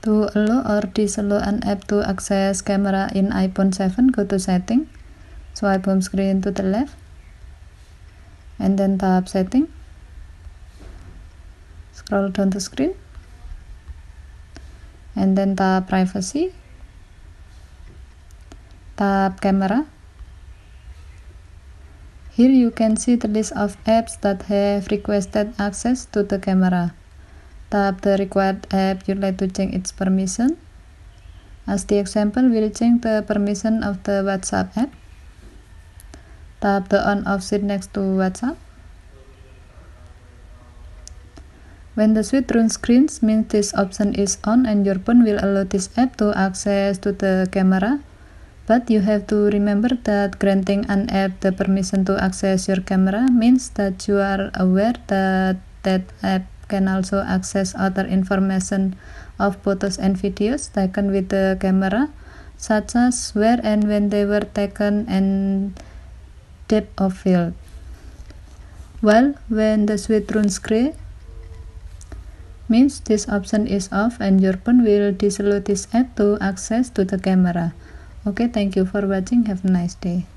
To allow or disallow an app to access camera in iPhone 7, go to setting, swipe home screen to the left, and then tap setting. Scroll down the screen, and then tap privacy, tap camera. Here you can see the list of apps that have requested access to the camera. Tap the required app you'd like to change its permission. As the example, we'll change the permission of the WhatsApp app. Tap the on off switch next to WhatsApp. When the switch turns screens, means this option is on and your phone will allow this app to access to the camera. But you have to remember that granting an app the permission to access your camera means that you are aware that that app can also access other information of photos and videos taken with the camera such as where and when they were taken and depth of field. Well, when the switch runs gray means this option is off and your phone will disallow this app to access to the camera. Okay, thank you for watching. Have a nice day.